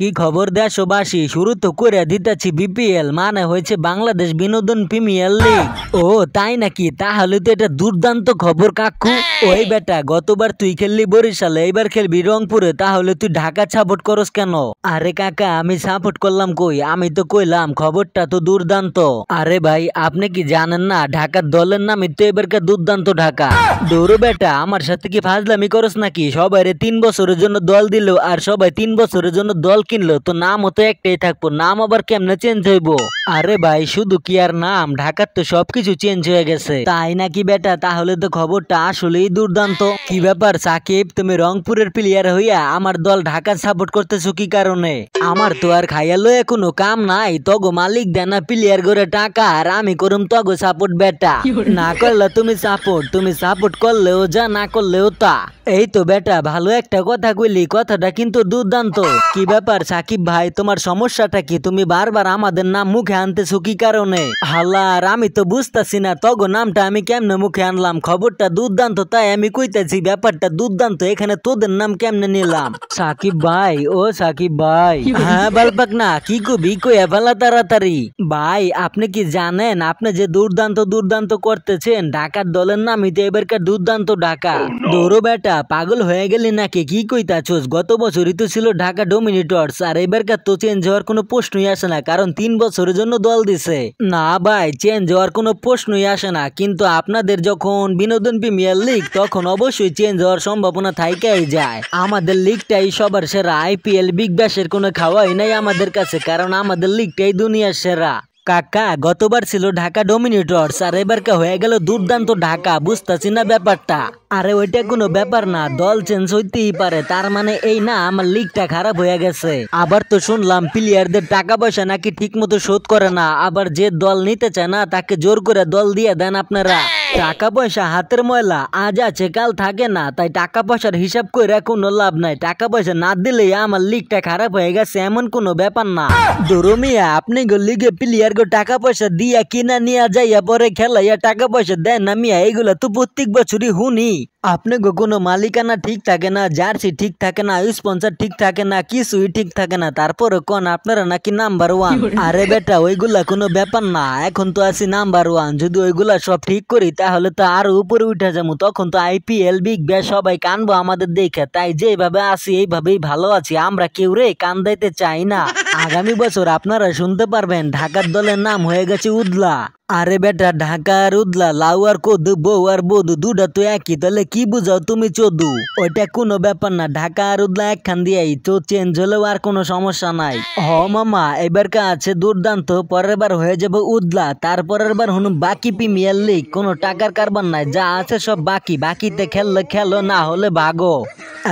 কি খবর দেশবাসী শুরু তো করে দিতেছি বিপিএল মানে হয়েছে বাংলাদেশ বিনোদন প্রিমিয়ার লিগ ও তাই নাকি তাহলে তো এটা দুর্দান্ত খবর কাকু ওই বেটা গতবার তুই খেললি বরিশালে এইবার খেলবি রংপুরে তাহলে তুই ঢাকা সাপোর্ট করস কেন আরে কাকা আমি সাপোর্ট করলাম কই আমি তো কইলাম খবরটা তো দুর্দান্ত আরে ভাই আপনি কি জানেন না ঢাকার দলের নাম তো এবারকার দুর্দান্ত ঢাকা দৌড় বেটা আমার সাথে কি ফাজলামি করস নাকি সবাই রে তিন বছরের জন্য দল দিল আর সবাই তিন বছরের জন্য দল কিনলো তো নাম তো একটাই থাকবো নাম আবার কেমনে চেঞ্জ হইব আরে ভাই শুধু কি আর নাম ঢাকার তো সবকিছু চেঞ্জ হয়ে গেছে তাই নাকি বেটা তাহলে তো খবরটা আসলেই দুর্দান্ত কি ব্যাপার সাকিব তুমি রংপুরের প্লেয়ার হইয়া আমার দল ঢাকা সাপোর্ট করতেছো কি কারণে আমার তো আর খাইয়ালো কোনো কাম নাই তগো মালিক দেনা প্লেয়ার করে টাকা আর আমি করুম তগো সাপোর্ট বেটা না করলে তুমি সাপোর্ট তুমি সাপোর্ট করলেও যা না করলেও তা এই তো বেটা ভালো একটা কথা কইলি কথাটা কিন্তু দুর্দান্ত কি ব্যাপার ব্যাপার সাকিব ভাই তোমার সমস্যাটা কি তুমি বারবার আমাদের নাম মুখে আনতেছো কি কারণে হালার আমি তো বুঝতেছি না তগ নামটা আমি কেমনে মুখে আনলাম খবরটা দুর্দান্ত তাই আমি কইতেছি ব্যাপারটা দুর্দান্ত এখানে তোদের নাম কেমনে নিলাম সাকিব ভাই ও সাকিব ভাই হ্যাঁ বালপাক না কি কবি কই এবেলা তাড়াতাড়ি ভাই আপনি কি জানেন আপনি যে দুর্দান্ত দুর্দান্ত করতেছেন ঢাকার দলের নামই তো এবারকার দুর্দান্ত ঢাকা দৌড়ো oh, বেটা পাগল হয়ে গেলি নাকি কি কইতাছোস গত বছরই তো ছিল ঢাকা ডোমিনেটর ভিউয়ার্স আর এবারকার তো চেঞ্জ হওয়ার কোনো প্রশ্নই আসে না কারণ তিন বছরের জন্য দল দিছে না ভাই চেঞ্জ হওয়ার কোনো প্রশ্নই আসে না কিন্তু আপনাদের যখন বিনোদন প্রিমিয়ার লিগ তখন অবশ্যই চেঞ্জ হওয়ার সম্ভাবনা থাইকাই যায় আমাদের লিগটাই সবার সেরা আইপিএল বিগ ব্যাশের কোনো খাওয়াই নাই আমাদের কাছে কারণ আমাদের লিগটাই দুনিয়ার সেরা কাকা গতবার ছিল ঢাকা ডোমিনেটর্স আর কে হয়ে গেল দুর্দান্ত ঢাকা বুঝতেছি না ব্যাপারটা আরে ওইটা কোনো ব্যাপার না দল চেঞ্জ হইতেই পারে তার মানে এই না আমার লিগটা খারাপ হয়ে গেছে আবার তো শুনলাম প্লেয়ারদের টাকা পয়সা নাকি ঠিক মতো শোধ করে না আবার যে দল নিতে চায় না তাকে জোর করে দল দিয়ে দেন আপনারা টাকা পয়সা হাতের ময়লা আজ আছে কাল থাকে না তাই টাকা পয়সার হিসাব করে কোনো লাভ নাই টাকা পয়সা না দিলে আমার লিগটা খারাপ হয়ে গেছে এমন কোনো ব্যাপার না দরমিয়া আপনি গো লিগে প্লেয়ার গো টাকা পয়সা দিয়া কিনা নিয়া যাইয়া পরে খেলাইয়া টাকা পয়সা দেয় না মিয়া এগুলা তো প্রত্যেক বছরই হুনি আপনি গো কোনো মালিকানা ঠিক থাকে না জার্সি ঠিক থাকে না স্পন্সর ঠিক থাকে না কিছুই ঠিক থাকে না তারপরে কোন আপনারা নাকি নাম্বার ওয়ান আরে বেটা ওইগুলা কোনো ব্যাপার না এখন তো আছি নাম্বার ওয়ান যদি ওইগুলা সব ঠিক করি তা তাহলে তো আর উপরে উঠে যাবো তখন তো আইপিএল বিগ ব্যাস সবাই কানবো আমাদের দেখে তাই যেভাবে আছি এইভাবেই ভালো আছি আমরা কেউ রে কান্দাইতে চাই না আগামী বছর আপনারা শুনতে পারবেন ঢাকার দলের নাম হয়ে গেছে উদলা আরে বেটা ঢাকার উদলা লাউ আর কদু বউ আর বধু দুটা তো একই তাহলে কি বুঝাও তুমি চদু ওইটা কোনো ব্যাপার না ঢাকা আর উদলা একখান দিয়াই তো চেঞ্জ হলেও আর কোনো সমস্যা নাই হ মামা এবার কা আছে দুর্দান্ত পরের বার হয়ে যাবে উদলা তারপরের বার হুন বাকি প্রিমিয়ার লিগ কোনো টাকার কারবার নাই যা আছে সব বাকি বাকিতে খেললে খেলো না হলে ভাগো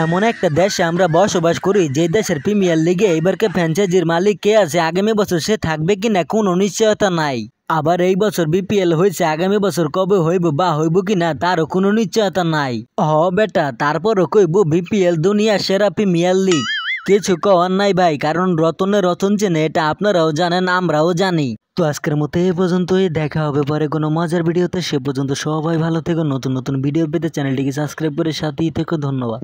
এমন একটা দেশে আমরা বসবাস করি যে দেশের প্রিমিয়ার লিগে এবারকে ফ্র্যাঞ্চাইজির মালিক কে আছে আগামী বছর সে থাকবে কিনা কোনো নিশ্চয়তা নাই আবার এই বছর বিপিএল হয়েছে আগামী বছর কবে হইব বা হইব কি না তারও কোনো নিশ্চয়তা নাই হ বেটা তারপরও কইব বিপিএল দুনিয়া সেরা প্রিমিয়ার লিগ কিছু কওয়ার নাই ভাই কারণ রতনে রতন চেনে এটা আপনারাও জানেন আমরাও জানি তো আজকের মতো এ পর্যন্তই দেখা হবে পরে কোনো মজার ভিডিওতে সে পর্যন্ত সবাই ভালো থেকো নতুন নতুন ভিডিও পেতে চ্যানেলটিকে সাবস্ক্রাইব করে সাথেই থেকো ধন্যবাদ